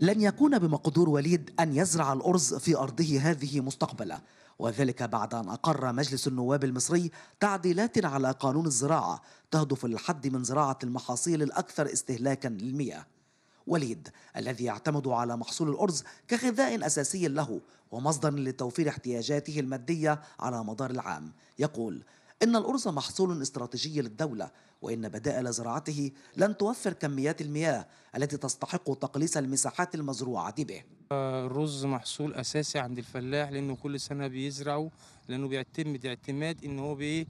لن يكون بمقدور وليد أن يزرع الأرز في أرضه هذه مستقبلا وذلك بعد أن أقر مجلس النواب المصري تعديلات على قانون الزراعة تهدف للحد من زراعة المحاصيل الأكثر استهلاكا للمياه وليد الذي يعتمد على محصول الأرز كغذاء أساسي له ومصدر لتوفير احتياجاته المادية على مدار العام يقول إن الأرز محصول استراتيجي للدولة وإن بدائل زراعته لن توفر كميات المياه التي تستحق تقليص المساحات المزروعة به الرز محصول أساسي عند الفلاح لأنه كل سنة بيزرعه لأنه بيعتمد اعتماد إن هو بي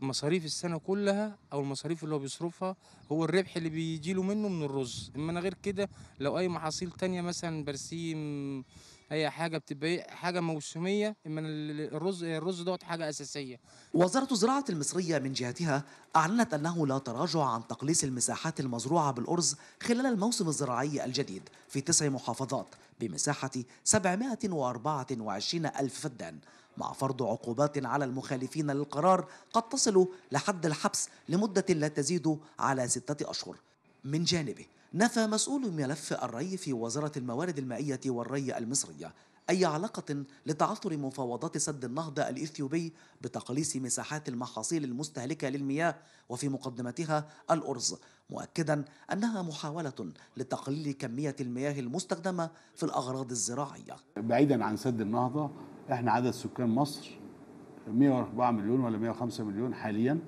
مصاريف السنه كلها او المصاريف اللي هو بيصرفها هو الربح اللي بيجيله منه من الرز اما غير كده لو اي محاصيل تانية مثلا برسيم هي حاجه بتبقى إيه، حاجه موسميه اما الرز الرز دوت حاجه اساسيه وزاره الزراعه المصريه من جهتها اعلنت انه لا تراجع عن تقليص المساحات المزروعه بالارز خلال الموسم الزراعي الجديد في تسع محافظات بمساحه 724 الف فدان مع فرض عقوبات على المخالفين للقرار قد تصل لحد الحبس لمده لا تزيد على سته اشهر من جانبه نفى مسؤول ملف الري في وزارة الموارد المائية والري المصرية أي علاقة لتعثر مفاوضات سد النهضة الإثيوبي بتقليص مساحات المحاصيل المستهلكة للمياه وفي مقدمتها الأرز مؤكدا أنها محاولة لتقليل كمية المياه المستخدمة في الأغراض الزراعية بعيدا عن سد النهضة احنا عدد سكان مصر 104 مليون ولا 105 مليون حاليا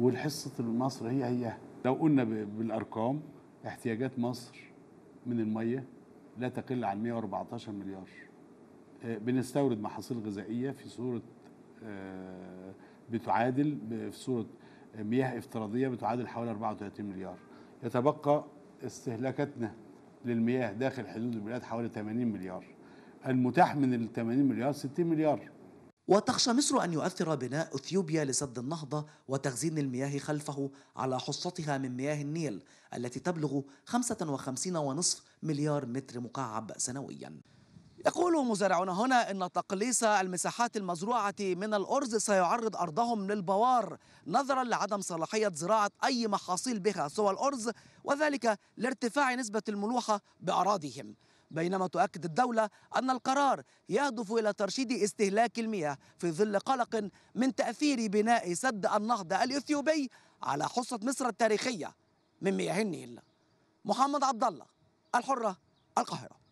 والحصة المصر هي هي لو قلنا بالارقام احتياجات مصر من الميه لا تقل عن 114 مليار آه، بنستورد محاصيل غذائيه في صوره آه، بتعادل في صوره آه، مياه افتراضيه بتعادل حوالي 34 مليار يتبقى استهلاكاتنا للمياه داخل حدود البلاد حوالي 80 مليار المتاح من ال 80 مليار 60 مليار وتخشى مصر أن يؤثر بناء أثيوبيا لسد النهضة وتخزين المياه خلفه على حصتها من مياه النيل التي تبلغ 55.5 مليار متر مكعب سنويا يقول مزارعون هنا أن تقليص المساحات المزروعة من الأرز سيعرض أرضهم للبوار نظرا لعدم صلاحية زراعة أي محاصيل بها سوى الأرز وذلك لارتفاع نسبة الملوحة بأراضيهم بينما تؤكد الدولة أن القرار يهدف إلى ترشيد استهلاك المياه في ظل قلق من تأثير بناء سد النهضة الإثيوبي على حصة مصر التاريخية من مياه النيل محمد عبد الله الحرة القاهرة